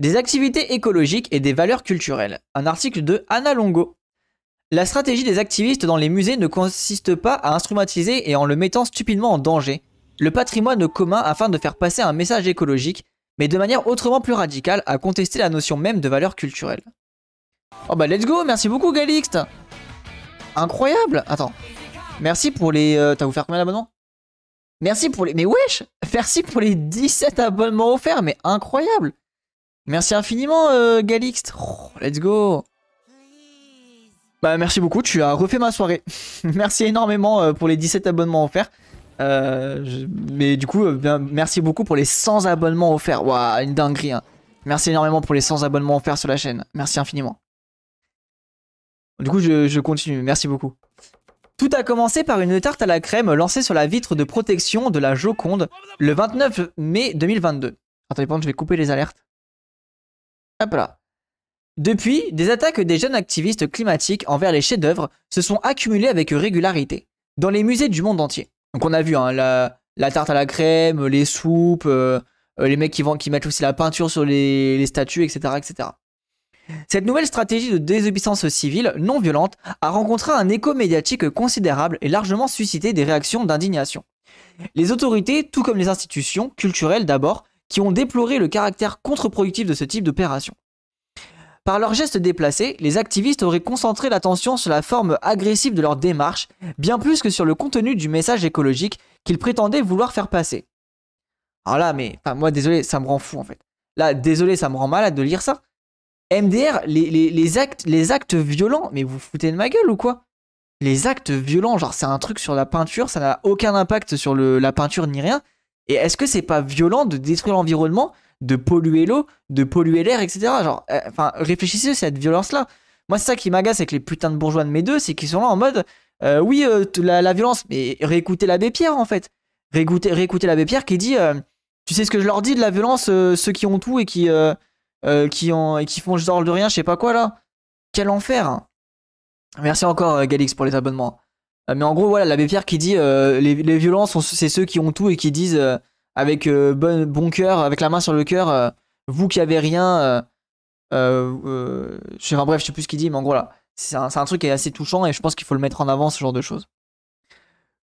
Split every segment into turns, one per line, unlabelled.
Des activités écologiques et des valeurs culturelles. Un article de Anna Longo. La stratégie des activistes dans les musées ne consiste pas à instrumentaliser et en le mettant stupidement en danger le patrimoine commun afin de faire passer un message écologique, mais de manière autrement plus radicale à contester la notion même de valeur culturelle. Oh bah let's go, merci beaucoup Galixte Incroyable Attends. Merci pour les... Euh, t'as offert combien d'abonnements Merci pour les... Mais wesh Merci pour les 17 abonnements offerts, mais incroyable Merci infiniment, euh, Galixt oh, let's go. Bah, merci beaucoup, tu as refait ma soirée. merci énormément euh, pour les 17 abonnements offerts. Euh, mais du coup, merci beaucoup pour les 100 abonnements offerts. Waouh, une dinguerie. Hein. Merci énormément pour les 100 abonnements offerts sur la chaîne. Merci infiniment. Du coup, je, continue. Merci beaucoup. Tout a commencé par une tarte à la crème lancée sur la vitre de protection de la Joconde le 29 mai 2022. Attendez, je vais couper les alertes. Hop Depuis, des attaques des jeunes activistes climatiques envers les chefs-d'œuvre se sont accumulées avec régularité dans les musées du monde entier. Donc on a vu hein, la, tarte à la crème, les soupes, euh, les mecs qui, qui mettent aussi la peinture sur les, les statues, etc., etc. Cette nouvelle stratégie de désobéissance civile non violente a rencontré un écho médiatique considérable et largement suscité des réactions d'indignation. Les autorités, tout comme les institutions culturelles d'abord, qui ont déploré le caractère contre-productif de ce type d'opération. Par leurs gestes déplacés, les activistes auraient concentré l'attention sur la forme agressive de leur démarche, bien plus que sur le contenu du message écologique qu'ils prétendaient vouloir faire passer. Alors là, mais enfin, moi, désolé, ça me rend fou en fait. Là, désolé, ça me rend malade de lire ça. MDR, les, actes, les actes violents, mais vous, foutez de ma gueule ou quoi Les actes violents, genre c'est un truc sur la peinture, ça n'a aucun impact sur la peinture ni rien. Et est-ce que c'est pas violent de détruire l'environnement, de polluer l'eau, de polluer l'air, etc. Genre, euh, enfin, réfléchissez à cette violence-là. Moi, c'est ça qui m'agace avec les putains de bourgeois de mes deux, c'est qu'ils sont là en mode, euh, oui, euh, la, violence, mais réécoutez l'abbé Pierre en fait. Réécoutez, l'abbé Pierre qui dit, tu sais ce que je leur dis de la violence, ceux qui ont tout et qui, qui, ont, et qui font genre de rien, je sais pas quoi là. Quel enfer. Hein. Merci encore, Galix, pour les abonnements. Euh, mais en gros, voilà, l'abbé Pierre qui dit euh, les, violences, c'est ceux qui ont tout et qui disent euh, avec bon, bon cœur, avec la main sur le cœur, vous qui avez rien. enfin, bref, je sais plus ce qu'il dit, mais en gros, là, c'est un, truc qui est assez touchant et je pense qu'il faut le mettre en avant, ce genre de choses.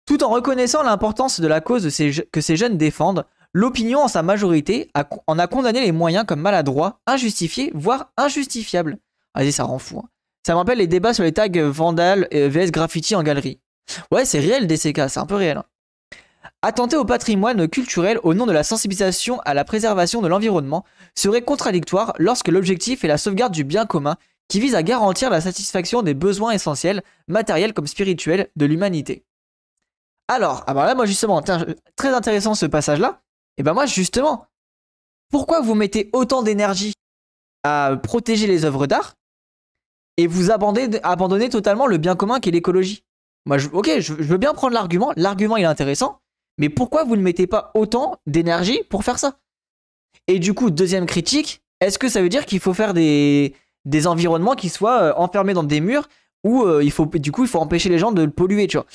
Tout en reconnaissant l'importance de la cause que ces jeunes défendent, l'opinion en sa majorité en a condamné les moyens comme maladroits, injustifiés, voire injustifiables. Ah, vas-y, ça rend fou. Hein. Ça me rappelle les débats sur les tags Vandal VS Graffiti en galerie. Ouais, c'est réel DCK, c'est un peu réel. Hein. Attenter au patrimoine culturel au nom de la sensibilisation à la préservation de l'environnement serait contradictoire lorsque l'objectif est la sauvegarde du bien commun qui vise à garantir la satisfaction des besoins essentiels, matériels comme spirituels, de l'humanité. Alors, ah bah là, moi justement, très intéressant ce passage-là. Et eh ben bah, moi justement, pourquoi vous mettez autant d'énergie à protéger les œuvres d'art et vous abandonnez, abandonnez totalement le bien commun qui est l'écologie moi, ok, je, veux bien prendre l'argument. L'argument, il est intéressant. Mais pourquoi vous ne mettez pas autant d'énergie pour faire ça Et du coup, deuxième critique, est-ce que ça veut dire qu'il faut faire des, des environnements qui soient euh, enfermés dans des murs où euh, il faut, du coup, il faut empêcher les gens de le polluer, tu vois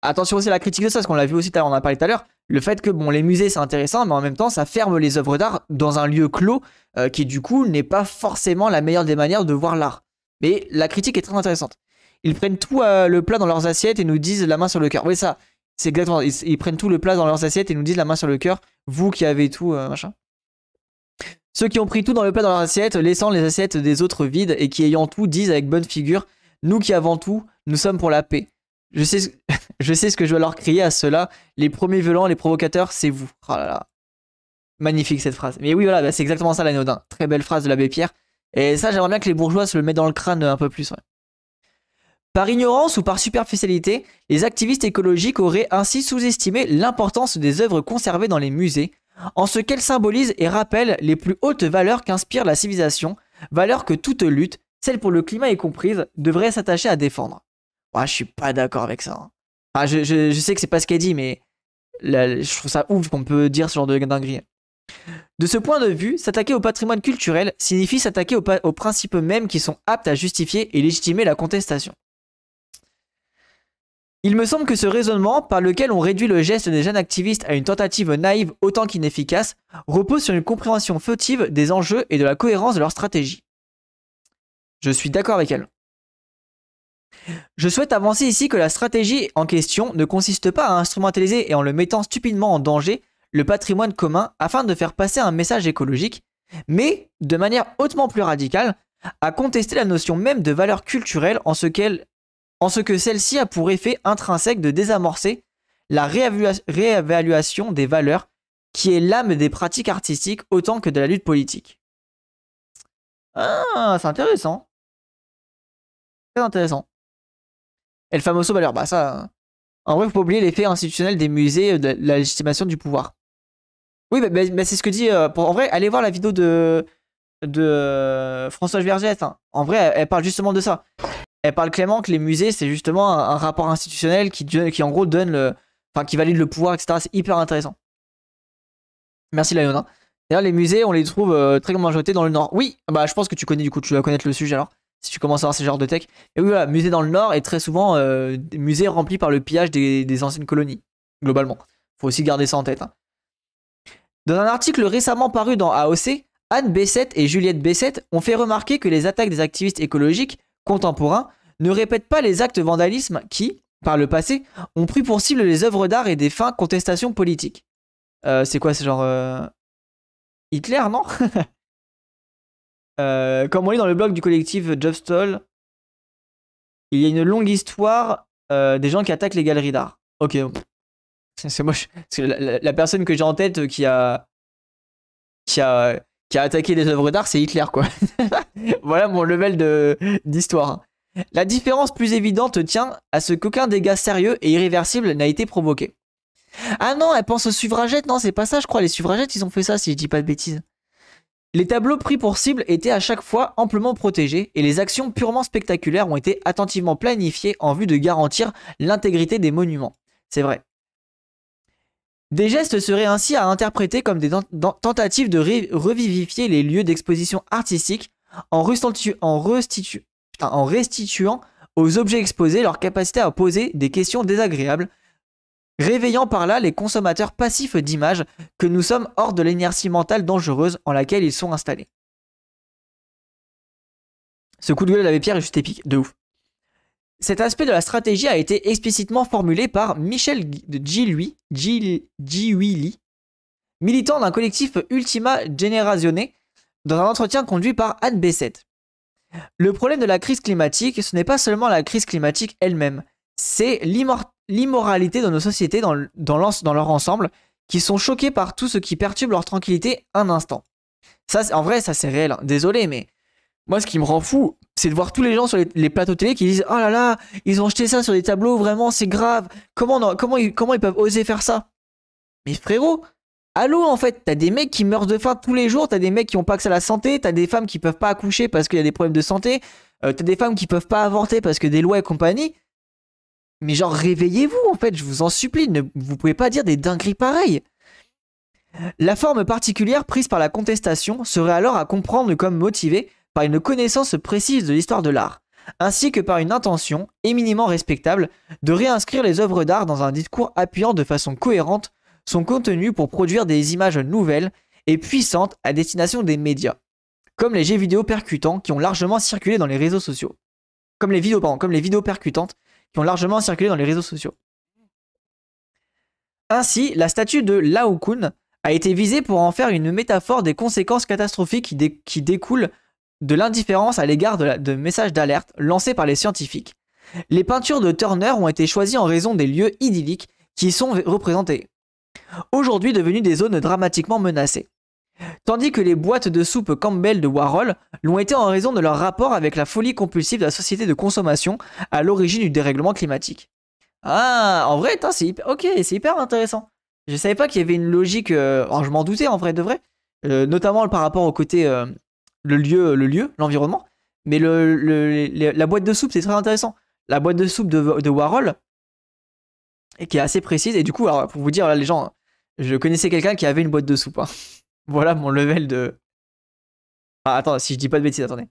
Attention aussi à la critique de ça, parce qu'on l'a vu aussi, on en a parlé tout à l'heure, le fait que bon, les musées c'est intéressant, mais en même temps ça ferme les œuvres d'art dans un lieu clos euh, qui du coup n'est pas forcément la meilleure des manières de voir l'art. Mais la critique est très intéressante ils prennent tout euh, le plat dans leurs assiettes et nous disent la main sur le cœur. Oui, ça, c'est exactement. Ils, prennent tout le plat dans leurs assiettes et nous disent la main sur le cœur, vous qui avez tout, euh, machin. Ceux qui ont pris tout dans le plat dans leurs assiettes, laissant les assiettes des autres vides et qui ayant tout, disent avec bonne figure, nous qui avons tout, nous sommes pour la paix. Je sais, ce... je sais ce que je vais leur crier à ceux-là. Les premiers violents, les provocateurs, c'est vous. Oh là là. Magnifique cette phrase. Mais oui, voilà, bah, c'est exactement ça l'anodin. Très belle phrase de l'abbé Pierre. Et ça, j'aimerais bien que les bourgeois se le mettent dans le crâne un peu plus. Ouais. Par ignorance ou par superficialité, les activistes écologiques auraient ainsi sous-estimé l'importance des œuvres conservées dans les musées, en ce qu'elles symbolisent et rappellent les plus hautes valeurs qu'inspire la civilisation, valeurs que toute lutte, celle pour le climat y comprise, devrait s'attacher à défendre. Ouais, je suis pas d'accord avec ça. Hein. je, sais que c'est pas ce qu'elle dit, mais je trouve ça ouf qu'on peut dire ce genre de dinguerie. De ce point de vue, s'attaquer au patrimoine culturel signifie s'attaquer aux principes mêmes qui sont aptes à justifier et légitimer la contestation. Il me semble que ce raisonnement, par lequel on réduit le geste des jeunes activistes à une tentative naïve autant qu'inefficace, repose sur une compréhension fautive des enjeux et de la cohérence de leur stratégie. Je suis d'accord avec elle. Je souhaite avancer ici que la stratégie en question ne consiste pas à instrumentaliser et en le mettant stupidement en danger le patrimoine commun afin de faire passer un message écologique, mais, de manière hautement plus radicale, à contester la notion même de valeur culturelle en ce qu'elle en ce que celle-ci a pour effet intrinsèque de désamorcer la réévaluation des valeurs qui est l'âme des pratiques artistiques autant que de la lutte politique. Ah, c'est intéressant. Très intéressant. le famoso valeur, bah ça. Hein. En vrai, faut pas oublier l'effet institutionnel des musées euh, de la légitimation du pouvoir. Oui, mais bah, bah, bah, c'est ce que dit. Euh, en vrai, allez voir la vidéo de de euh, François Vergès. Hein. En vrai, elle, parle justement de ça elle parle Clément que les musées, c'est justement un, rapport institutionnel qui, en gros donne le. Enfin, qui valide le pouvoir, etc. C'est hyper intéressant. Merci Lion. D'ailleurs, les musées, on les trouve euh, très majorités majorité dans le Nord. Oui, bah je pense que tu connais du coup, tu vas connaître le sujet alors, si tu commences à avoir ce genre de tech. Et oui, voilà, musée dans le Nord est très souvent euh, musée rempli par le pillage des, anciennes colonies, globalement. Faut aussi garder ça en tête. Hein. Dans un article récemment paru dans AOC, Anne Bessette et Juliette Bessette ont fait remarquer que les attaques des activistes écologiques contemporains ne répètent pas les actes de vandalisme qui, par le passé, ont pris pour cible les œuvres d'art et des fins contestations politiques. Euh, c'est quoi, ce genre euh, Hitler, non euh, Comme on lit dans le blog du collectif Jobstall, il y a une longue histoire des gens qui attaquent les galeries d'art. Ok, c'est moche. La, la, personne que j'ai en tête qui a, qui a qui a attaqué des œuvres d'art, c'est Hitler, quoi. voilà mon level de, d'histoire. La différence plus évidente tient à ce qu'aucun dégât sérieux et irréversible n'a été provoqué. Ah non, elle pense aux suffragettes, non, c'est pas ça, je crois. Les suffragettes, ils ont fait ça, si je dis pas de bêtises. Les tableaux pris pour cible étaient à chaque fois amplement protégés et les actions purement spectaculaires ont été attentivement planifiées en vue de garantir l'intégrité des monuments. C'est vrai. Des gestes seraient ainsi à interpréter comme des tentatives de revivifier les lieux d'exposition artistique en, restituant aux objets exposés leur capacité à poser des questions désagréables, réveillant par là les consommateurs passifs d'images que nous sommes hors de l'inertie mentale dangereuse en laquelle ils sont installés. Ce coup de gueule de Pierre est juste épique, de ouf. Cet aspect de la stratégie a été explicitement formulé par Michel Gilui, Giwili, militant d'un collectif Ultima Generazione, dans un entretien conduit par Anne Bessette. Le problème de la crise climatique, ce n'est pas seulement la crise climatique elle-même, c'est l'immoralité de nos sociétés dans, dans, leur ensemble, qui sont choquées par tout ce qui perturbe leur tranquillité un instant. Ça, en vrai, ça c'est réel. Hein. Désolé, mais moi ce qui me rend fou, c'est de voir tous les gens sur les, plateaux télé qui disent Oh là là, ils ont jeté ça sur des tableaux, vraiment, c'est grave. Comment, comment, ils, comment ils peuvent oser faire ça Mais frérot, allô en fait, t'as des mecs qui meurent de faim tous les jours, t'as des mecs qui ont pas accès à la santé, t'as des femmes qui peuvent pas accoucher parce qu'il y a des problèmes de santé, euh, t'as des femmes qui peuvent pas avorter parce que des lois et compagnie. Mais genre, réveillez-vous en fait, je vous en supplie, ne, vous pouvez pas dire des dingueries pareilles. La forme particulière prise par la contestation serait alors à comprendre comme motivée par une connaissance précise de l'histoire de l'art, ainsi que par une intention éminemment respectable de réinscrire les œuvres d'art dans un discours appuyant de façon cohérente son contenu pour produire des images nouvelles et puissantes à destination des médias, comme les jeux vidéo percutants qui ont largement circulé dans les réseaux sociaux. Comme les vidéos, comme les vidéos percutantes qui ont largement circulé dans les réseaux sociaux. Ainsi, la statue de Lao Kun a été visée pour en faire une métaphore des conséquences catastrophiques qui découlent de l'indifférence à l'égard de, messages d'alerte lancés par les scientifiques. Les peintures de Turner ont été choisies en raison des lieux idylliques qui y sont représentés, aujourd'hui devenus des zones dramatiquement menacées. Tandis que les boîtes de soupe Campbell de Warhol l'ont été en raison de leur rapport avec la folie compulsive de la société de consommation à l'origine du dérèglement climatique. Ah, en vrai, c'est hyper... ok, hyper intéressant. Je savais pas qu'il y avait une logique, euh, oh, je m'en doutais en vrai de vrai, euh, notamment par rapport au côté euh, le lieu, le lieu, l'environnement. Mais le, la boîte de soupe, c'est très intéressant. La boîte de soupe de, de Warhol, et qui est assez précise. Et du coup, alors, pour vous dire, là, les gens, je connaissais quelqu'un qui avait une boîte de soupe. Hein. Voilà mon level de. Ah, attends, si je dis pas de bêtises, attendez.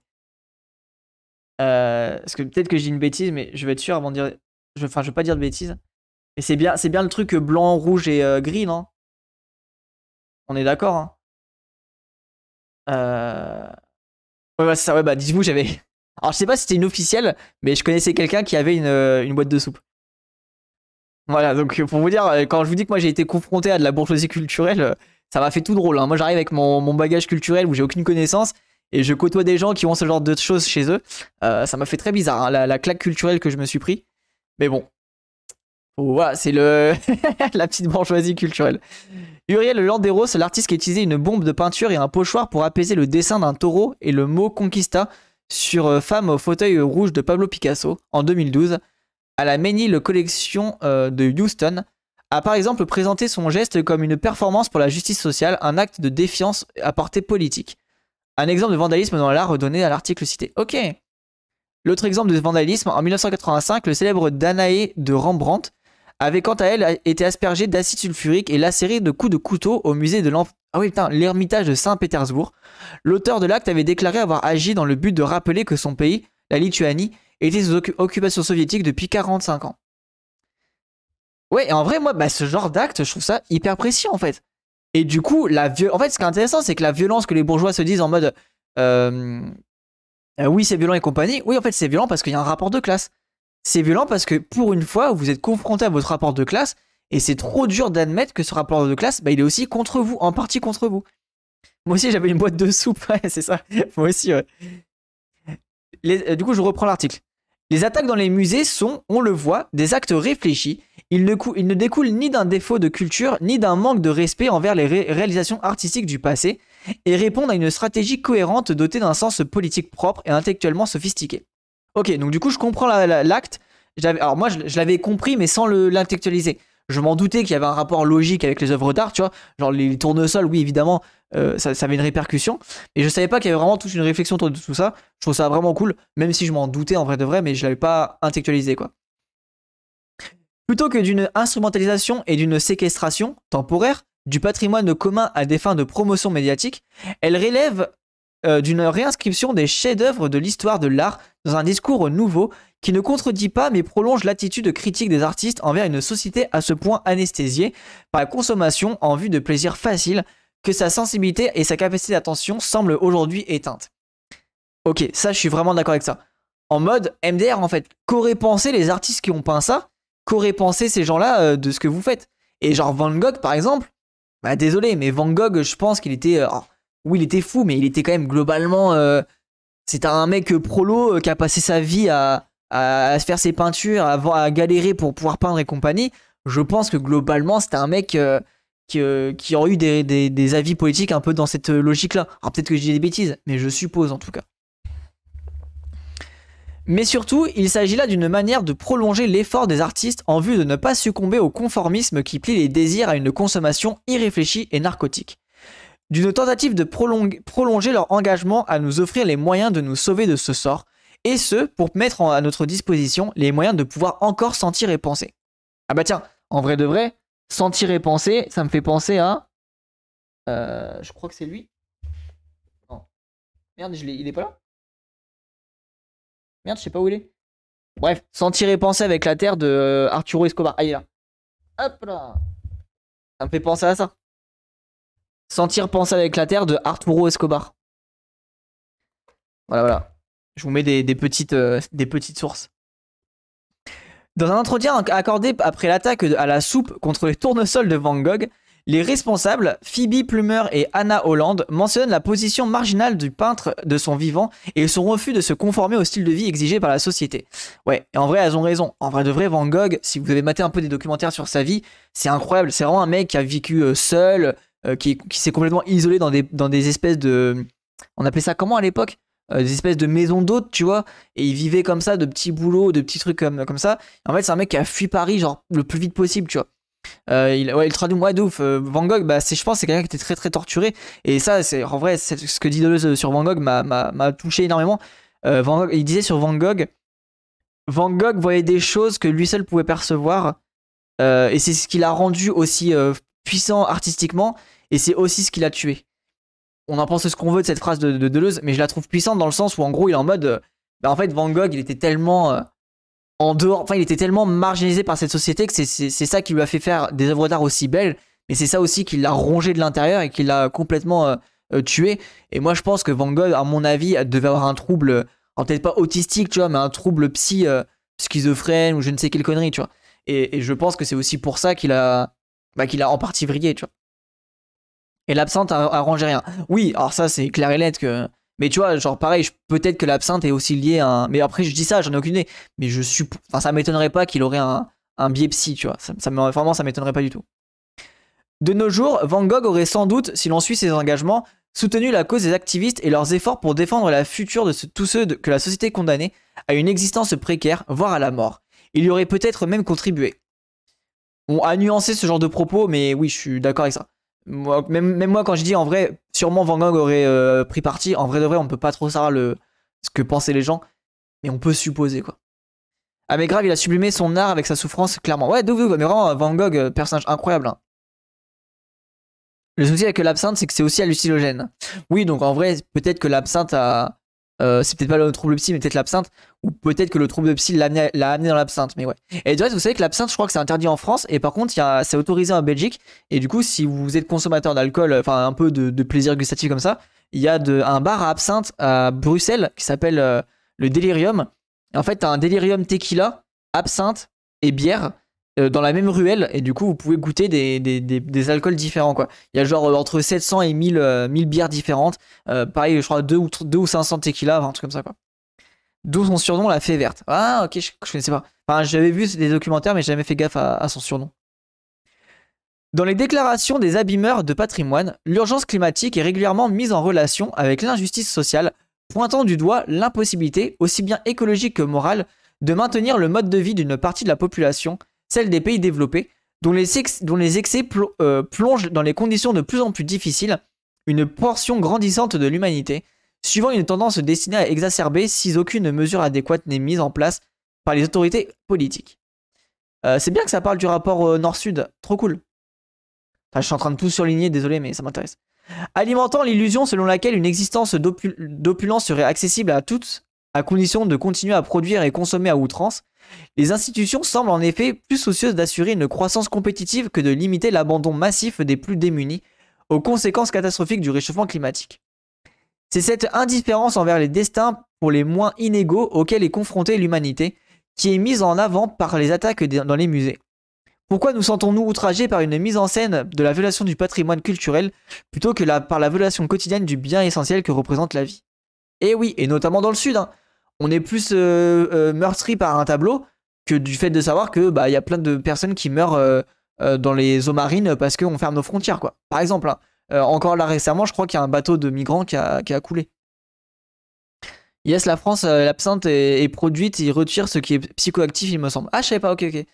Euh, parce que peut-être que j'ai une bêtise, mais je vais être sûr avant de dire. Je, enfin, je vais pas dire de bêtises. Et c'est bien, c'est bien le truc euh, blanc, rouge et euh, gris, non On est d'accord, hein euh... Ouais, bah, ça, ouais, dites-vous, j'avais. Alors, je sais pas si c'était une officielle, mais je connaissais quelqu'un qui avait une, euh, boîte de soupe. Voilà, donc euh, pour vous dire, euh, quand je vous dis que moi j'ai été confronté à de la bourgeoisie culturelle, ça m'a fait tout drôle. Hein. Moi, j'arrive avec mon, bagage culturel où j'ai aucune connaissance et je côtoie des gens qui ont ce genre de choses chez eux. ça m'a fait très bizarre, hein, la claque culturelle que je me suis pris. Mais bon, voilà, c'est le la petite bourgeoisie culturelle. Uriel Landeros, l'artiste qui a utilisé une bombe de peinture et un pochoir pour apaiser le dessin d'un taureau et le mot conquista sur euh, Femme au fauteuil rouge de Pablo Picasso en 2012 à la Menil Collection euh, de Houston, a par exemple présenté son geste comme une performance pour la justice sociale, un acte de défiance à portée politique. Un exemple de vandalisme dans l'art redonné à l'article cité. Ok. L'autre exemple de vandalisme, en 1985, le célèbre Danae de Rembrandt avait quant à elle été aspergée d'acide sulfurique et lacérée de coups de couteau au musée de l'Ermitage ah oui, de Saint-Pétersbourg. L'auteur de l'acte avait déclaré avoir agi dans le but de rappeler que son pays, la Lituanie, était sous occupation soviétique depuis 45 ans. Ouais, et en vrai, moi, bah, ce genre d'acte, je trouve ça hyper précis en fait. Et du coup, la en fait, ce qui est intéressant, c'est que la violence que les bourgeois se disent en mode euh, euh, oui, c'est violent et compagnie, oui, en fait, c'est violent parce qu'il y a un rapport de classe c'est violent parce que pour une fois, vous êtes confronté à votre rapport de classe et c'est trop dur d'admettre que ce rapport de classe, bah, il est aussi contre vous, en partie contre vous. Moi aussi, j'avais une boîte de soupe, c'est ça. Moi aussi, ouais. Euh, du coup, je reprends l'article. Les attaques dans les musées sont, on le voit, des actes réfléchis. Ils ne, ils ne découlent ni d'un défaut de culture, ni d'un manque de respect envers les réalisations artistiques du passé, et répondent à une stratégie cohérente dotée d'un sens politique propre et intellectuellement sophistiqué. Ok, donc du coup, je comprends l'acte. alors moi, je, l'avais compris, mais sans l'intellectualiser. Je m'en doutais qu'il y avait un rapport logique avec les œuvres d'art, tu vois. Genre les, tournesols, oui, évidemment, euh, ça, ça, avait une répercussion. Et je savais pas qu'il y avait vraiment toute une réflexion autour de tout ça. Je trouve ça vraiment cool, même si je m'en doutais en vrai de vrai, mais je l'avais pas intellectualisé, quoi. Plutôt que d'une instrumentalisation et d'une séquestration temporaire du patrimoine commun à des fins de promotion médiatique, elle relève euh, d'une réinscription des chefs-d'œuvre de l'histoire de l'art dans un discours nouveau qui ne contredit pas mais prolonge l'attitude critique des artistes envers une société à ce point anesthésiée par la consommation en vue de plaisirs faciles que sa sensibilité et sa capacité d'attention semblent aujourd'hui éteintes. Ok, ça je suis vraiment d'accord avec ça. En mode MDR en fait, qu'auraient pensé les artistes qui ont peint ça Qu'auraient pensé ces gens-là euh, de ce que vous faites Et genre Van Gogh par exemple, bah désolé mais Van Gogh je pense qu'il était... Euh, oui, il était fou, mais il était quand même globalement. Euh, c'est un mec euh, prolo euh, qui a passé sa vie à, se faire ses peintures, à, à, galérer pour pouvoir peindre et compagnie. Je pense que globalement, c'était un mec qui, aurait eu des, des, avis politiques un peu dans cette logique-là. Alors peut-être que j'ai des bêtises, mais je suppose en tout cas. Mais surtout, il s'agit là d'une manière de prolonger l'effort des artistes en vue de ne pas succomber au conformisme qui plie les désirs à une consommation irréfléchie et narcotique d'une tentative de prolonger leur engagement à nous offrir les moyens de nous sauver de ce sort, et ce, pour mettre à notre disposition les moyens de pouvoir encore sentir et penser. Ah bah tiens, en vrai de vrai, sentir et penser, ça me fait penser à... Euh, je crois que c'est lui. Non. Merde, il est pas là Merde, je sais pas où il est. Bref, sentir et penser avec la terre de euh, Arturo Escobar. Ah, il est là. Hop là Ça me fait penser à ça. Sentir penser avec la terre de Arturo Escobar. Voilà, voilà. Je vous mets des, petites, euh, des petites sources. Dans un entretien accordé après l'attaque à la soupe contre les tournesols de Van Gogh, les responsables, Phoebe Plumer et Anna Holland, mentionnent la position marginale du peintre de son vivant et son refus de se conformer au style de vie exigé par la société. Ouais, et en vrai, elles ont raison. En vrai de vrai, Van Gogh, si vous avez maté un peu des documentaires sur sa vie, c'est incroyable. C'est vraiment un mec qui a vécu euh, seul, euh, qui, s'est complètement isolé dans des, dans des espèces de. On appelait ça comment à l'époque euh, Des espèces de maisons d'hôtes, tu vois. Et il vivait comme ça, de petits boulots, de petits trucs comme, comme ça. En fait, c'est un mec qui a fui Paris, genre, le plus vite possible, tu vois. Euh, il, ouais, il traduit moi de ouf. Van Gogh, bah, c'est, je pense, c'est quelqu'un qui était très très torturé. Et ça, c'est en vrai, c'est, ce que dit Deleuze sur Van Gogh m'a, touché énormément. il disait sur Van Gogh, Van Gogh voyait des choses que lui seul pouvait percevoir. et c'est ce qui l'a rendu aussi puissant artistiquement. Et c'est aussi ce qui l'a tué. On en pense ce qu'on veut de cette phrase de, Deleuze, mais je la trouve puissante dans le sens où en gros il est en mode, euh, bah, en fait Van Gogh il était tellement euh, en dehors, enfin il était tellement marginalisé par cette société que c'est ça qui lui a fait faire des œuvres d'art aussi belles, mais c'est ça aussi qui l'a rongé de l'intérieur et qui l'a complètement euh, tué. Et moi je pense que Van Gogh, à mon avis, devait avoir un trouble, peut-être pas autistique, tu vois, mais un trouble psy, schizophrène ou je ne sais quelle connerie, tu vois. Et, je pense que c'est aussi pour ça qu'il a, bah, qu'il a en partie vrillé, tu vois. Et l'absinthe arrangeait rien. Oui, alors ça, c'est clair et net que. Mais tu vois, genre pareil, peut-être que l'absinthe est aussi liée à un. Mais après, je dis ça, j'en ai aucune idée. Mais je suis. Enfin, ça m'étonnerait pas qu'il aurait un, un biais psy, tu vois. Ça, ça, vraiment, ça m'étonnerait pas du tout. De nos jours, Van Gogh aurait sans doute, si l'on suit ses engagements, soutenu la cause des activistes et leurs efforts pour défendre la future de tous ceux que la société condamnait à une existence précaire, voire à la mort. Il y aurait peut-être même contribué. On a nuancé ce genre de propos, mais oui, je suis d'accord avec ça. Moi, même, moi, quand je dis en vrai, sûrement Van Gogh aurait euh, pris parti. En vrai de vrai, on peut pas trop savoir le, ce que pensaient les gens, mais on peut supposer quoi. Ah mais grave, il a sublimé son art avec sa souffrance, clairement. Ouais, donc, mais vraiment, Van Gogh, euh, personnage incroyable. Hein. Le souci avec l'absinthe, c'est que c'est aussi hallucinogène. Oui, donc en vrai, peut-être que l'absinthe a, euh, c'est peut-être pas le trouble de psy, mais peut-être l'absinthe, ou peut-être que le trouble de psy l'a amené, dans l'absinthe, mais ouais. Et du reste, vous savez que l'absinthe, je crois que c'est interdit en France, et par contre, c'est autorisé en Belgique, et du coup, si vous êtes consommateur d'alcool, euh, enfin un peu de, plaisir gustatif comme ça, il y a de, un bar à absinthe à Bruxelles qui s'appelle euh, le Delirium. En fait, t'as un Delirium tequila, absinthe et bière, euh, dans la même ruelle et du coup vous pouvez goûter des, des, des, alcools différents quoi. Il y a genre euh, entre 700 et 1000, 1000 euh, bières différentes, pareil je crois 2 ou, deux ou 500 tequila, un truc comme ça quoi. D'où son surnom la fée verte. Ah ok je, je connaissais pas. Enfin j'avais vu des documentaires mais j'ai jamais fait gaffe à, son surnom. Dans les déclarations des abîmeurs de patrimoine, l'urgence climatique est régulièrement mise en relation avec l'injustice sociale, pointant du doigt l'impossibilité, aussi bien écologique que morale, de maintenir le mode de vie d'une partie de la population celle des pays développés, dont les, dont les excès euh, plongent dans les conditions de plus en plus difficiles une portion grandissante de l'humanité, suivant une tendance destinée à exacerber si aucune mesure adéquate n'est mise en place par les autorités politiques. Euh, c'est bien que ça parle du rapport euh, Nord-Sud, trop cool. Enfin, je suis en train de tout surligner, désolé, mais ça m'intéresse. Alimentant l'illusion selon laquelle une existence d'opulence serait accessible à toutes, à condition de continuer à produire et consommer à outrance, les institutions semblent en effet plus soucieuses d'assurer une croissance compétitive que de limiter l'abandon massif des plus démunis aux conséquences catastrophiques du réchauffement climatique. C'est cette indifférence envers les destins pour les moins inégaux auxquels est confrontée l'humanité qui est mise en avant par les attaques dans les musées. Pourquoi nous sentons-nous outragés par une mise en scène de la violation du patrimoine culturel plutôt que par la violation quotidienne du bien essentiel que représente la vie Eh oui, et notamment dans le Sud, hein on est plus euh, euh, meurtri par un tableau que du fait de savoir que bah il y a plein de personnes qui meurent euh, dans les eaux marines parce qu'on ferme nos frontières quoi. Par exemple, hein, encore là récemment, je crois qu'il y a un bateau de migrants qui a, coulé. Yes, la France, l'absinthe est, produite et retire ce qui est psychoactif, il me semble. Ah, je savais pas, ok, ok.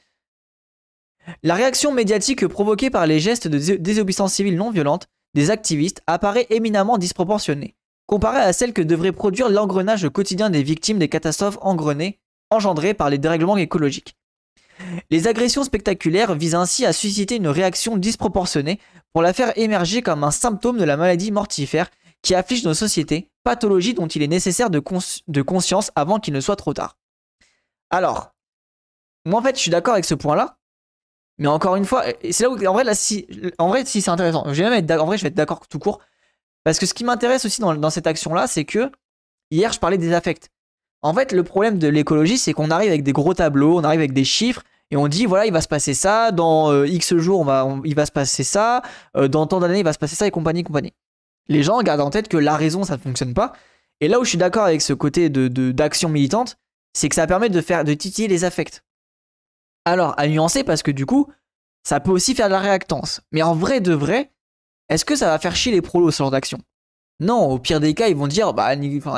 La réaction médiatique provoquée par les gestes de désobéissance civile non violente des activistes apparaît éminemment disproportionnée comparé à celle que devrait produire l'engrenage quotidien des victimes des catastrophes engrenées engendrées par les dérèglements écologiques. Les agressions spectaculaires visent ainsi à susciter une réaction disproportionnée pour la faire émerger comme un symptôme de la maladie mortifère qui afflige nos sociétés, pathologie dont il est nécessaire de, conscience avant qu'il ne soit trop tard. Alors, moi en fait je suis d'accord avec ce point-là, mais encore une fois, c'est là où en vrai, si, c'est intéressant, je vais même en vrai, je vais être d'accord tout court, parce que ce qui m'intéresse aussi dans, cette action-là, c'est que hier, je parlais des affects. En fait, le problème de l'écologie, c'est qu'on arrive avec des gros tableaux, on arrive avec des chiffres, et on dit voilà il va se passer ça dans euh, x jours va, il va se passer ça euh, dans tant d'années il va se passer ça et compagnie compagnie les gens gardent en tête que la raison ça ne fonctionne pas et là où je suis d'accord avec ce côté de d'action militante c'est que ça permet de faire de titiller les affects alors à nuancer parce que du coup ça peut aussi faire de la réactance mais en vrai de vrai est-ce que ça va faire chier les prolos ce genre d'action Non, au pire des cas, ils vont dire bah MDR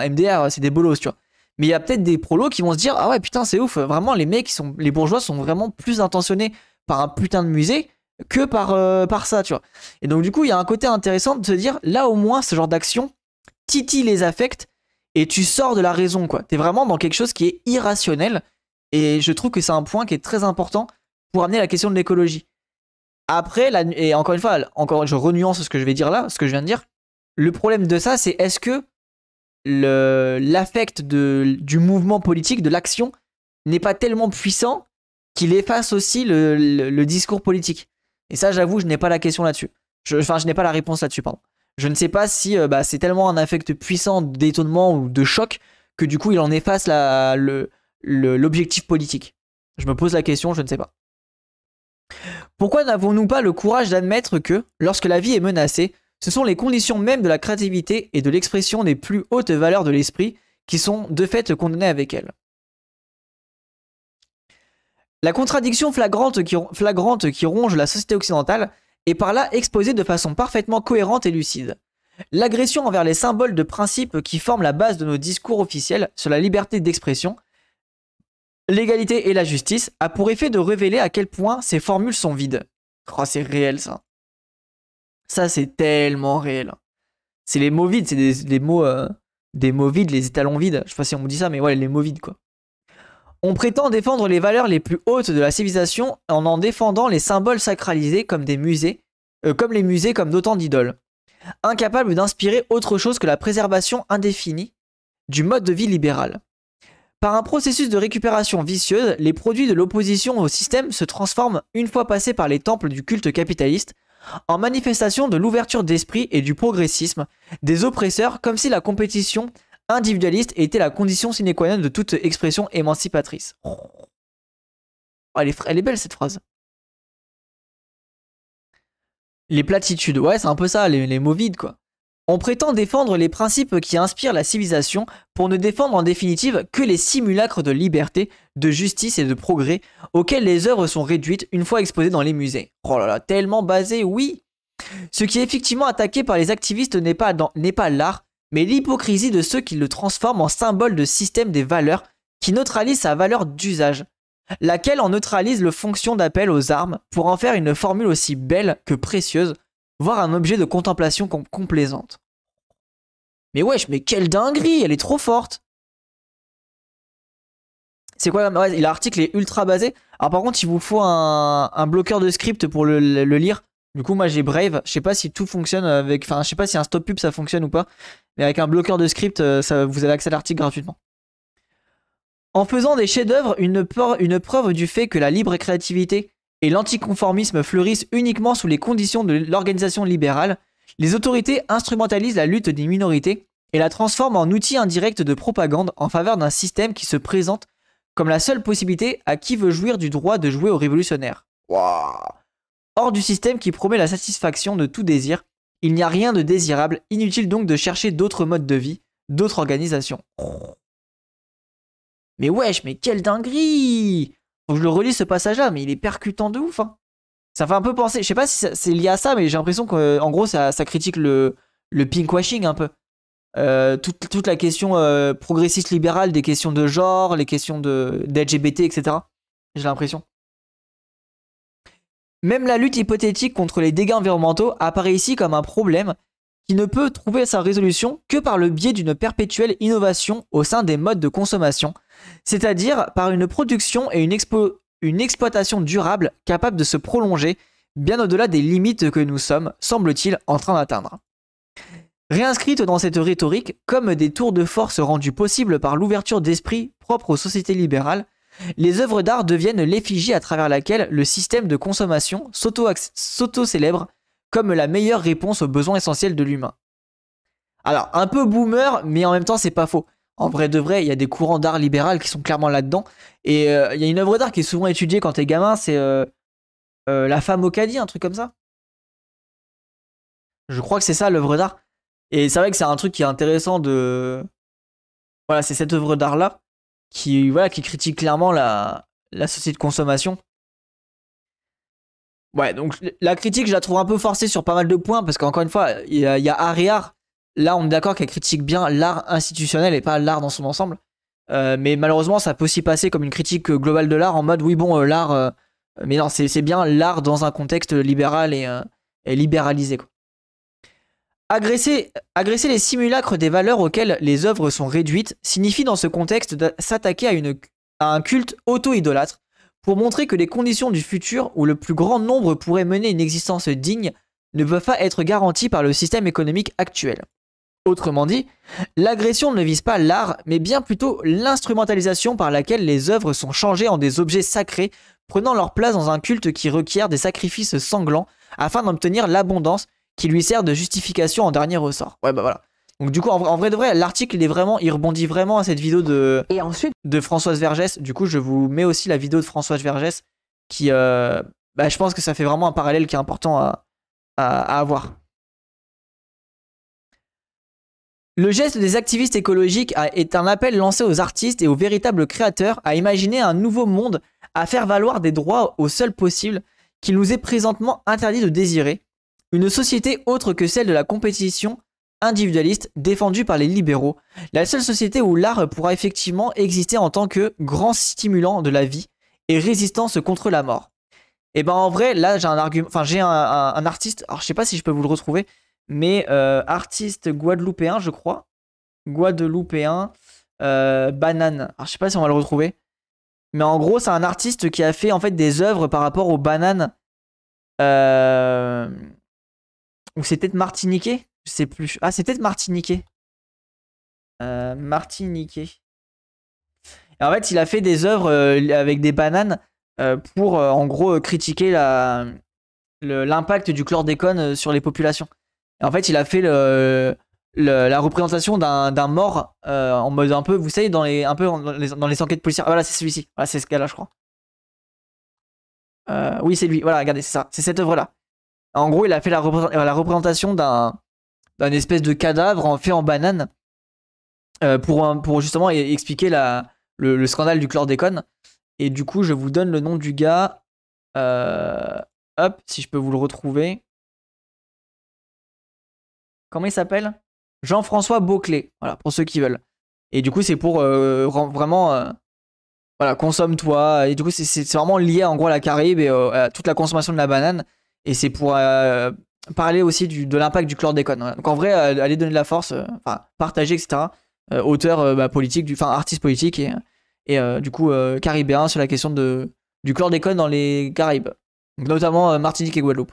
euh, c'est des bolos, tu vois. Mais il y a peut-être des prolos qui vont se dire ah ouais putain c'est ouf, vraiment les mecs sont les bourgeois sont vraiment plus intentionnés par un putain de musée que par euh, par ça, tu vois. Et donc du coup, il y a un côté intéressant de se dire là au moins ce genre d'action titille les affects et tu sors de la raison quoi. T'es vraiment dans quelque chose qui est irrationnel et je trouve que c'est un point qui est très important pour amener la question de l'écologie. Après, et encore une fois, encore, je renuance ce que je vais dire là, ce que je viens de dire. Le problème de ça, c'est est-ce que l'affect du mouvement politique, de l'action, n'est pas tellement puissant qu'il efface aussi le, discours politique Et ça, j'avoue, je n'ai pas la question là-dessus. Enfin, je, n'ai pas la réponse là-dessus, pardon. Je ne sais pas si euh, bah, c'est tellement un affect puissant d'étonnement ou de choc que du coup, il en efface l'objectif politique. Je me pose la question, je ne sais pas. Pourquoi n'avons-nous pas le courage d'admettre que, lorsque la vie est menacée, ce sont les conditions mêmes de la créativité et de l'expression des plus hautes valeurs de l'esprit qui sont de fait condamnées avec elle La contradiction flagrante qui, flagrante qui ronge la société occidentale est par là exposée de façon parfaitement cohérente et lucide. L'agression envers les symboles de principes qui forment la base de nos discours officiels sur la liberté d'expression L'égalité et la justice a pour effet de révéler à quel point ces formules sont vides. Oh, c'est réel ça. Ça, c'est tellement réel. C'est les mots vides, c'est des, mots. Euh, des mots vides, les étalons vides. Je sais pas si on me dit ça, mais ouais, les mots vides quoi. On prétend défendre les valeurs les plus hautes de la civilisation en en défendant les symboles sacralisés comme des musées, euh, comme les musées comme d'autant d'idoles. Incapables d'inspirer autre chose que la préservation indéfinie du mode de vie libéral. Par un processus de récupération vicieuse, les produits de l'opposition au système se transforment, une fois passés par les temples du culte capitaliste, en manifestation de l'ouverture d'esprit et du progressisme des oppresseurs comme si la compétition individualiste était la condition sine qua non de toute expression émancipatrice. Oh, elle, est, belle cette phrase. Les platitudes, ouais c'est un peu ça, les mots vides quoi. On prétend défendre les principes qui inspirent la civilisation pour ne défendre en définitive que les simulacres de liberté, de justice et de progrès auxquels les œuvres sont réduites une fois exposées dans les musées. Oh là là, tellement basé, oui Ce qui est effectivement attaqué par les activistes n'est pas, pas l'art, mais l'hypocrisie de ceux qui le transforment en symbole de système des valeurs qui neutralise sa valeur d'usage, laquelle en neutralise le fonction d'appel aux armes pour en faire une formule aussi belle que précieuse, voire un objet de contemplation complaisante. Mais wesh, mais quelle dinguerie, elle est trop forte. C'est quoi ouais, L'article est ultra basé. Alors par contre, il vous faut un, bloqueur de script pour le, lire. Du coup, moi j'ai Brave. Je sais pas si tout fonctionne avec. Enfin, je sais pas si un stop pub ça fonctionne ou pas. Mais avec un bloqueur de script, euh, vous avez accès à l'article gratuitement. En faisant des chefs-d'œuvre une preuve du fait que la libre créativité et l'anticonformisme fleurissent uniquement sous les conditions de l'organisation libérale, les autorités instrumentalisent la lutte des minorités et la transforment en outil indirect de propagande en faveur d'un système qui se présente comme la seule possibilité à qui veut jouir du droit de jouer aux révolutionnaires. Hors du système qui promet la satisfaction de tout désir, il n'y a rien de désirable, inutile donc de chercher d'autres modes de vie, d'autres organisations. Mais wesh, mais quelle dinguerie Faut que je le relis ce passage-là, mais il est percutant de ouf. Hein ça fait un peu penser, je sais pas si c'est lié à ça, mais j'ai l'impression qu'en gros, ça, critique le, le pinkwashing un peu. Euh, toute, toute, la question euh, progressiste libérale des questions de genre, les questions d'LGBT, etc. J'ai l'impression. Même la lutte hypothétique contre les dégâts environnementaux apparaît ici comme un problème qui ne peut trouver sa résolution que par le biais d'une perpétuelle innovation au sein des modes de consommation, c'est-à-dire par une production et une, expo une exploitation durable capable de se prolonger bien au-delà des limites que nous sommes, semble-t-il, en train d'atteindre. Réinscrite dans cette rhétorique comme des tours de force rendus possibles par l'ouverture d'esprit propre aux sociétés libérales, les œuvres d'art deviennent l'effigie à travers laquelle le système de consommation s'auto-célèbre comme la meilleure réponse aux besoins essentiels de l'humain. Alors, un peu boomer, mais en même temps, c'est pas faux en vrai de vrai, il y a des courants d'art libéral qui sont clairement là-dedans. Et euh, il y a une œuvre d'art qui est souvent étudiée quand t'es gamin, c'est euh, euh, La femme au caddie, un truc comme ça. Je crois que c'est ça l'œuvre d'art. Et c'est vrai que c'est un truc qui est intéressant de. Voilà, c'est cette œuvre d'art-là qui, voilà, qui critique clairement la, la société de consommation. Ouais, donc la critique, je la trouve un peu forcée sur pas mal de points, parce qu'encore une fois, il y, a art là, on est d'accord qu'elle critique bien l'art institutionnel et pas l'art dans son ensemble. Euh, mais malheureusement, ça peut aussi passer comme une critique globale de l'art en mode oui, bon, euh, l'art. Euh, mais non, c'est bien l'art dans un contexte libéral et, libéralisé. Quoi. Agresser, les simulacres des valeurs auxquelles les œuvres sont réduites signifie dans ce contexte s'attaquer à un culte auto-idolâtre pour montrer que les conditions du futur où le plus grand nombre pourrait mener une existence digne ne peuvent pas être garanties par le système économique actuel. Autrement dit, l'agression ne vise pas l'art, mais bien plutôt l'instrumentalisation par laquelle les œuvres sont changées en des objets sacrés, prenant leur place dans un culte qui requiert des sacrifices sanglants afin d'obtenir l'abondance qui lui sert de justification en dernier ressort. Ouais, bah voilà. Donc du coup, en, vrai de vrai, l'article, il est vraiment, il rebondit vraiment à cette vidéo de, Et ensuite... de Françoise Vergès. Du coup, je vous mets aussi la vidéo de Françoise Vergès qui, euh, bah, je pense que ça fait vraiment un parallèle qui est important à, à, à avoir. Le geste des activistes écologiques est un appel lancé aux artistes et aux véritables créateurs à imaginer un nouveau monde, à faire valoir des droits au seul possible qu'il nous est présentement interdit de désirer, une société autre que celle de la compétition individualiste défendue par les libéraux, la seule société où l'art pourra effectivement exister en tant que grand stimulant de la vie et résistance contre la mort. Et eh ben en vrai, là j'ai un argument, enfin j'ai un, artiste, alors je sais pas si je peux vous le retrouver, mais euh, artiste guadeloupéen, je crois. Guadeloupéen, euh, banane. Alors, je sais pas si on va le retrouver. Mais en gros, c'est un artiste qui a fait en fait des œuvres par rapport aux bananes. Euh, ou c'est peut-être martiniquais Je sais plus. Ah, c'est peut-être martiniquais. martiniquais. Et en fait, il a fait des œuvres avec des bananes pour, en gros, critiquer l'impact du chlordécone sur les populations en fait, il a fait la représentation d'un mort euh, en mode un peu, vous savez, dans les, un peu dans les, enquêtes policières. Ah, voilà, c'est celui-ci. Voilà, c'est ce gars-là, je crois. Euh, oui, c'est lui. Voilà, regardez, c'est ça. C'est cette œuvre-là. En gros, il a fait la, euh, représentation d'un espèce de cadavre en fait en banane pour, justement e-, expliquer le, le, scandale du chlordécone. Et du coup, je vous donne le nom du gars. hop, si je peux vous le retrouver comment il s'appelle Jean-François Beauclé, voilà, pour ceux qui veulent. Et du coup, c'est pour euh, vraiment, euh, voilà, consomme-toi. Et du coup, c'est vraiment lié en gros à la Caraïbe et à toute la consommation de la banane. Et c'est pour euh, parler aussi du, de l'impact du chlordécone. Donc en vrai, aller donner de la force, enfin, partager, etc. auteur bah, politique, enfin, artiste politique et, du coup, caribéen sur la question de, du chlordécone dans les Caraïbes. Notamment Martinique et Guadeloupe.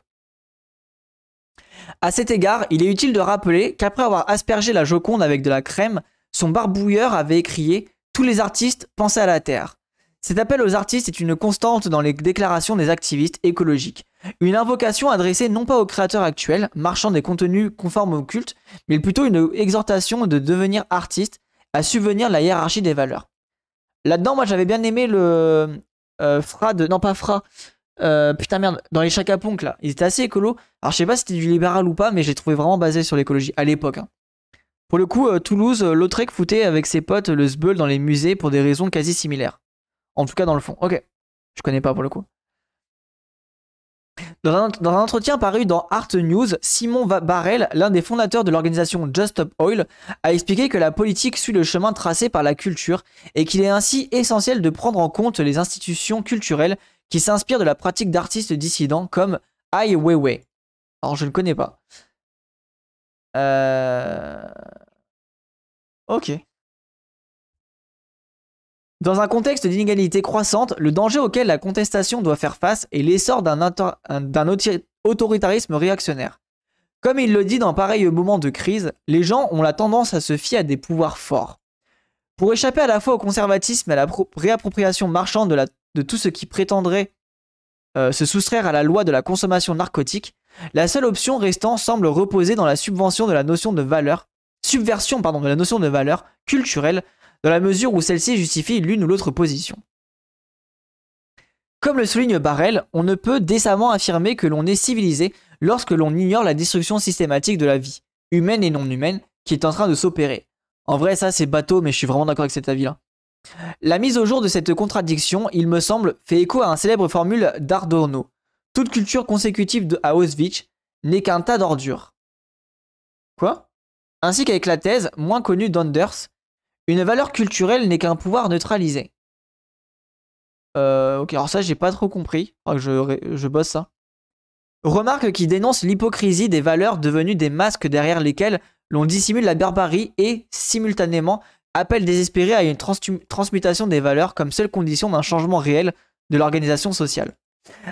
A cet égard, il est utile de rappeler qu'après avoir aspergé la Joconde avec de la crème, son barbouilleur avait écrié « Tous les artistes, pensez à la Terre. Cet appel aux artistes est une constante dans les déclarations des activistes écologiques. Une invocation adressée non pas aux créateurs actuels, marchant des contenus conformes au culte, mais plutôt une exhortation de devenir artiste, à subvenir la hiérarchie des valeurs. Là-dedans, moi j'avais bien aimé le euh, Fra de. Non, pas Fra, euh, putain merde, dans les chacaponks là, ils étaient assez écolo Alors je sais pas si c'était du libéral ou pas, mais j'ai trouvé vraiment basé sur l'écologie à l'époque. Hein. Pour le coup, euh, Toulouse, euh, Lautrec foutait avec ses potes le zbeul dans les musées pour des raisons quasi similaires. En tout cas dans le fond. Ok, je connais pas pour le coup. Dans un, entretien paru dans Art News, Simon Barrel, l'un des fondateurs de l'organisation Just Stop Oil, a expliqué que la politique suit le chemin tracé par la culture et qu'il est ainsi essentiel de prendre en compte les institutions culturelles qui s'inspirent de la pratique d'artistes dissidents comme Ai Weiwei. Alors je ne connais pas. Euh... Ok. Dans un contexte d'inégalité croissante, le danger auquel la contestation doit faire face est l'essor d'un autoritarisme réactionnaire. Comme il le dit dans pareil moment de crise, les gens ont la tendance à se fier à des pouvoirs forts. Pour échapper à la fois au conservatisme et à la réappropriation marchande de, tout ce qui prétendrait euh, se soustraire à la loi de la consommation narcotique, la seule option restant semble reposer dans la subvention de la notion de valeur, subversion pardon, de la notion de valeur culturelle dans la mesure où celle-ci justifie l'une ou l'autre position. Comme le souligne Barrel, on ne peut décemment affirmer que l'on est civilisé lorsque l'on ignore la destruction systématique de la vie, humaine et non humaine, qui est en train de s'opérer. En vrai, ça c'est bateau, mais je suis vraiment d'accord avec cet avis-là. La mise au jour de cette contradiction, il me semble, fait écho à un célèbre formule d'Ardorno. Toute culture consécutive de, à Auschwitz n'est qu'un tas d'ordures. Quoi Ainsi qu'avec la thèse, moins connue d'Anders, une valeur culturelle n'est qu'un pouvoir neutralisé. Euh, ok, alors ça, j'ai pas trop compris. Ah, je, bosse ça. Hein. Remarque qui dénonce l'hypocrisie des valeurs devenues des masques derrière lesquels l'on dissimule la barbarie et, simultanément, appelle désespéré à une transmutation des valeurs comme seule condition d'un changement réel de l'organisation sociale.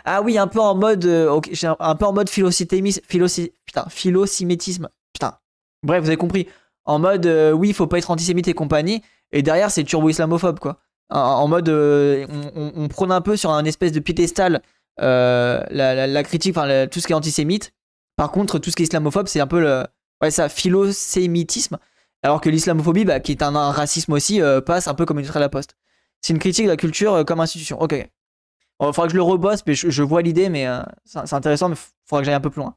Ah oui, un peu en mode, euh, un peu en mode Putain, philosimétisme, Putain. Bref, vous avez compris en mode il euh, oui, faut pas être antisémite et compagnie, et derrière c'est turbo islamophobe quoi. En, mode euh, on, prône un peu sur un espèce de piédestal euh, la, critique, enfin tout ce qui est antisémite. Par contre, tout ce qui est islamophobe, c'est un peu le ouais ça philo-sémitisme, alors que l'islamophobie, bah, qui est un, racisme aussi, passe un peu comme une lettre à la poste. C'est une critique de la culture comme institution. Ok. Il faudra que je le rebosse, mais je, vois l'idée, mais c'est intéressant, mais faudra que j'aille un peu plus loin.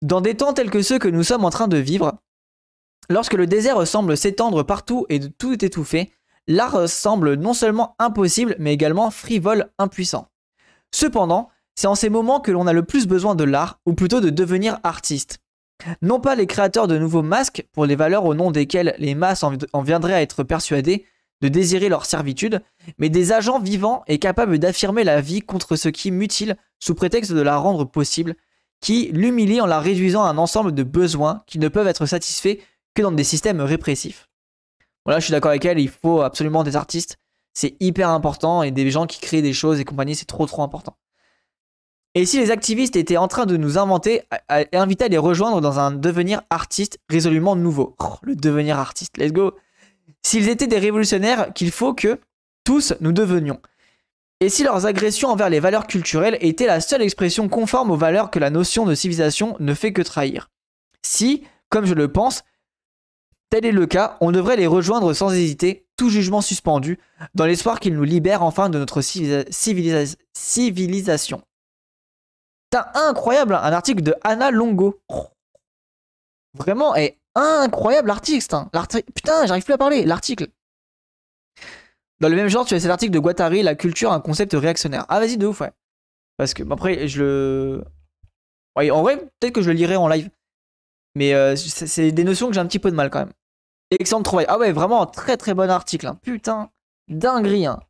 Dans des temps tels que ceux que nous sommes en train de vivre, Lorsque le désert semble s'étendre partout et de tout étouffer, l'art semble non seulement impossible, mais également frivole, impuissant. Cependant, c'est en ces moments que l'on a le plus besoin de l'art, ou plutôt de devenir artiste. Non pas les créateurs de nouveaux masques, pour les valeurs au nom desquelles les masses en, viendraient à être persuadées de désirer leur servitude, mais des agents vivants et capables d'affirmer la vie contre ce qui mutile sous prétexte de la rendre possible, qui l'humilient en la réduisant à un ensemble de besoins qui ne peuvent être satisfaits que dans des systèmes répressifs. Voilà, je suis d'accord avec elle, il faut absolument des artistes, c'est hyper important, et des gens qui créent des choses et compagnie, c'est trop trop important. Et si les activistes étaient en train de nous inventer, inviter à les rejoindre dans un devenir artiste résolument nouveau. Oh, le devenir artiste, let's go. S'ils étaient des révolutionnaires qu'il faut que tous nous devenions. Et si leurs agressions envers les valeurs culturelles étaient la seule expression conforme aux valeurs que la notion de civilisation ne fait que trahir. Si, comme je le pense, tel est le cas, on devrait les rejoindre sans hésiter, tout jugement suspendu, dans l'espoir qu'ils nous libèrent enfin de notre civilisation. Putain, incroyable, un article de Anna Longo. Vraiment, et incroyable l'article, putain, j'arrive plus à parler, l'article. Dans le même genre, tu as cet article de Guattari, la culture, un concept réactionnaire. Ah vas-y, de ouf, ouais. Parce que, après, je le... Ouais, en vrai, peut-être que je le lirai en live. Mais euh, c'est des notions que j'ai un petit peu de mal quand même. Excellent trouvaille. Ah ouais, vraiment un très très bon article. Hein. Putain, dinguerie. Hein.